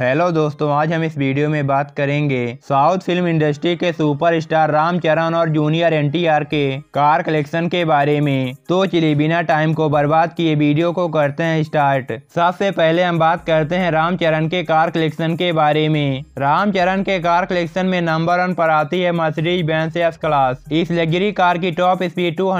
hello दोस्तों आज हम इस वीडियो में बात करेंगे साउथ फिल्म इंडस्ट्री के सुपरस्टार रामचरण और जूनियर एनटीआर के कार कलेक्शन के बारे में तो चलिए बिना टाइम को बर्बाद किए वीडियो को करते हैं स्टार्ट सबसे पहले हम बात करते हैं रामचरण के कार कलेक्शन के बारे में रामचरण के कार कलेक्शन में नंबर वन पर आती है मसरीज बैंस एफ क्लास इस लग्जरी कार की top speed two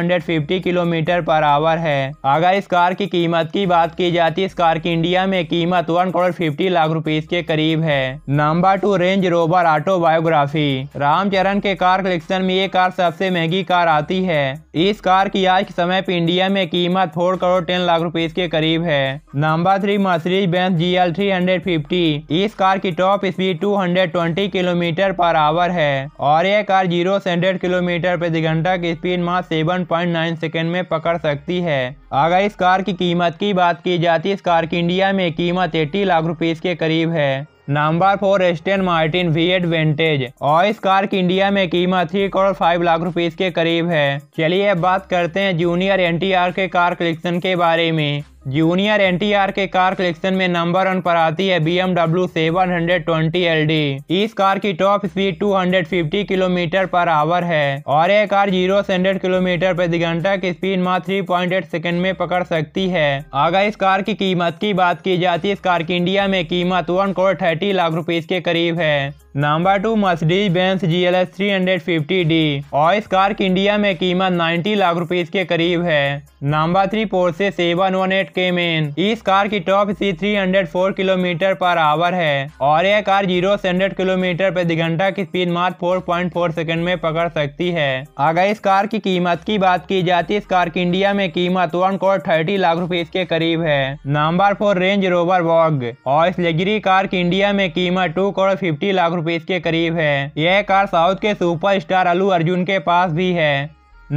kilometre per hour है अगर इस कार की कीमत की बात की जाती है इस कार की इंडिया में कीमत one crore fifty lakh rupees बीस के करीब है number to range rover biography Ramcharan के कार कलेक्शन में ये कार सबसे महंगी कार आती है इस कार की आज के समय पर इंडिया में कीमत फोर करोड़ टेन लाख रुपए के करीब है number three Mercedes Benz G L three hundred fifty इस कार की top speed two hundred twenty kilometre per hour है और यह कार जीरो से हंड्रेड किलोमीटर प्रति घंटा की स्पीड मात्र सेवन पॉइंट नाइन सेकेंड में पकड़ सकती है अगर इस कार की कीमत की बात की जाती इस कार की इंडिया में कीमत 80 लाख रुपीज़ के करीब है number four Aston Martin V advantage Vantage और इस कार की इंडिया में कीमत three crore five lakh rupees के करीब है चलिए अब बात करते हैं जूनियर एन के कार कलेक्शन के बारे में जूनियर एन के कार कलेक्शन में नंबर वन पर आती है BMW seven hundred twenty L D इस कार की top speed 250 kilometre per hour है और यह कार जीरो से हंड्रेड किलोमीटर प्रति घंटा की स्पीड मात्र थ्री पॉइंट एट सेकेंड में पकड़ सकती है अगर इस कार की कीमत की बात की जाती है इस कार की इंडिया में कीमत वन करोड़ बैटी लाख रुपीज के करीब है number two Mercedes Benz G L S three hundred fifty D और इस कार की इंडिया में कीमत 90 लाख रुपीज के करीब है number three Porsche seven one eight Cayman इस कार की टॉप सी three hundred four kilometre per hour है और यह कार जीरो से हंड्रेड किलोमीटर प्रति घंटा की स्पीड मात्र फोर पॉइंट फोर सेकेंड में पकड़ सकती है अगर इस कार की कीमत की बात की जाती इस कार की इंडिया में कीमत one crore thirty lakh rupees के करीब है number four Range Rover Vogue और इस लग्जरी कार की इंडिया इंडिया में कीमत two crore fifty lakh rupees के करीब है यह कार साउथ के सुपरस्टार अलू अर्जुन के पास भी है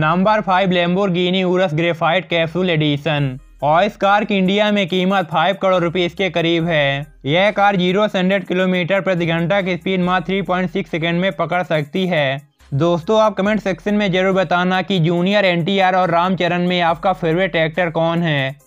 number five Lamborghini Urus graphite capsule edition और इस कार की इंडिया में कीमत 5 करोड़ रुपीस के करीब है यह कार जीरो से हंड्रेड किलोमीटर प्रति घंटा की स्पीड मात्र 3.6 सेकेंड में पकड़ सकती है दोस्तों आप कमेंट सेक्शन में जरूर बताना कि जूनियर एनटीआर और रामचरण में आपका फेवरेट एक्टर कौन है